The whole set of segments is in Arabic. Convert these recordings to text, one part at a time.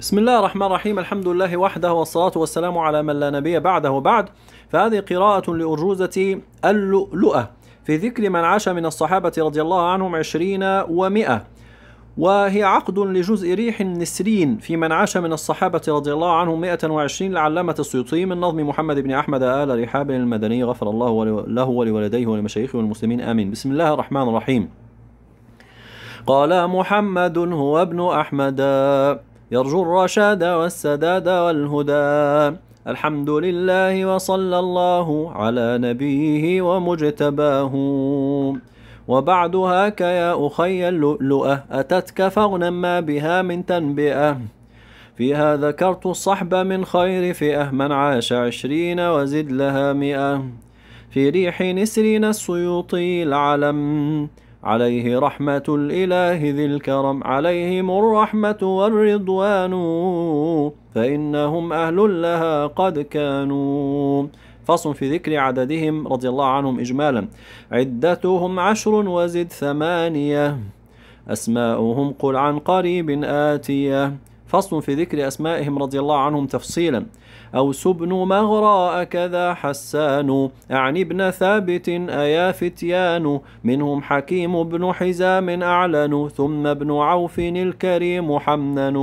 بسم الله الرحمن الرحيم الحمد لله وحده والصلاة والسلام على من لا نبي بعده وبعد فهذه قراءة لأرجوزة اللؤلؤة في ذكر من عاش من الصحابة رضي الله عنهم عشرين ومئة وهي عقد لجزء ريح النسرين في من عاش من الصحابة رضي الله عنهم 120 لعلامة السيوطي من نظم محمد بن أحمد آل رحاب المدني غفر الله له ولولديه ولمشايخه والمسلمين آمين بسم الله الرحمن الرحيم قال محمد هو ابن أحمد يرجو الرشاد والسداد والهدى الحمد لله وصلى الله على نبيه ومجتباه وبعدهاك يا أخي اللؤلؤة أتتك ما بها من تنبئة فيها ذكرت الصحب من خير فئة من عاش عشرين وزد لها مئة في ريح نسرنا السيوطي العلم عليه رحمة الإله ذي الكرم عليهم الرحمة والرضوان فإنهم أهل لها قد كانوا فصل في ذكر عددهم رضي الله عنهم إجمالا عدتهم عشر وزد ثمانية أسماؤهم قل عن قريب آتية فصل في ذكر أسمائهم رضي الله عنهم تفصيلا أوس بن مغراء كذا حسان أعني ابن ثابت أيا فتيان منهم حكيم بن حزام أعلن ثم ابن عوف الكريم حمنن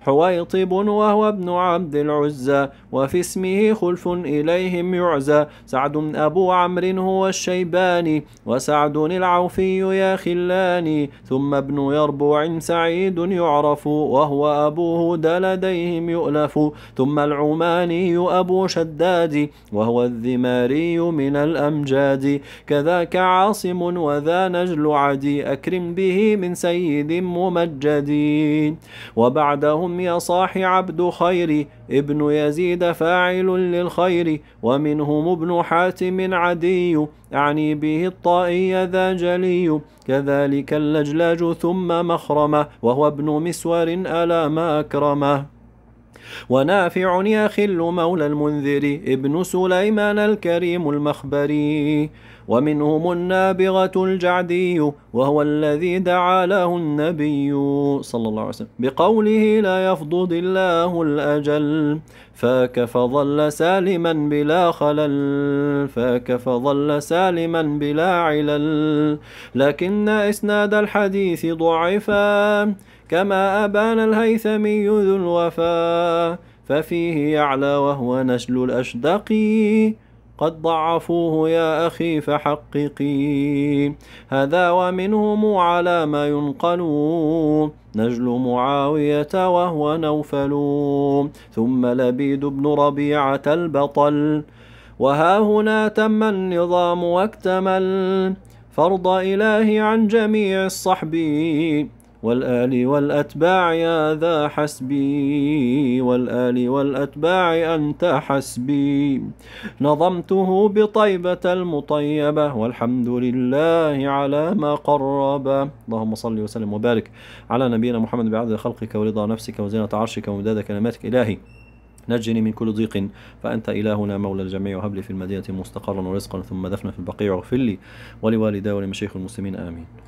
حويطب وهو ابن عبد العزى وفي اسمه خلف إليهم يعزى سعد أبو عمرو هو الشيباني وسعد العوفي يا خلاني ثم ابن يربوع سعيد يعرف وهو وأبو هود لديهم يؤلف ثم العماني أبو شداد وهو الذماري من الأمجاد كذاك عاصم وذا نجل عدي أكرم به من سيد ممجد وبعدهم يا صاح عبد خير ابن يزيد فاعل للخير ومنهم ابن حاتم عدي أعني به الطائي ذا جلي كذلك اللجلاج ثم مخرمة وهو ابن مسور ألا ما أكرمه ونافع يخل مولى المنذر ابن سليمان الكريم المخبري ومنهم النابغة الجعدي وهو الذي دعا له النبي صلى الله عليه وسلم بقوله لا يفضض الله الأجل فاك فظل سالما بلا خلل فاك فظل سالما بلا علل لكن إسناد الحديث ضعفا كما أبان الهيثمي ذو الوفاء ففيه يعلى وهو نسل الأشدقي قد ضعفوه يا أخي فحققي هذا ومنهم على ما ينقل نجل معاوية وهو نوفل ثم لبيد بن ربيعة البطل وها هنا تم النظام واكتمل فرض إلهي عن جميع الصحب والآل والأتباع يا ذا حسبي والآل والأتباع أنت حسبي نظمته بطيبة المطيبة والحمد لله على ما قرب اللهم صل وسلم وبارك على نبينا محمد بعدد خلقك ورضا نفسك وزينة عرشك ومداد كلماتك إلهي نجني من كل ضيق فأنت إلهنا مولى الجميع وهب لي في المدينة مستقرا ورزقا ثم دفنا في البقيع واغفر لي ولوالدي ولمشايخ المسلمين آمين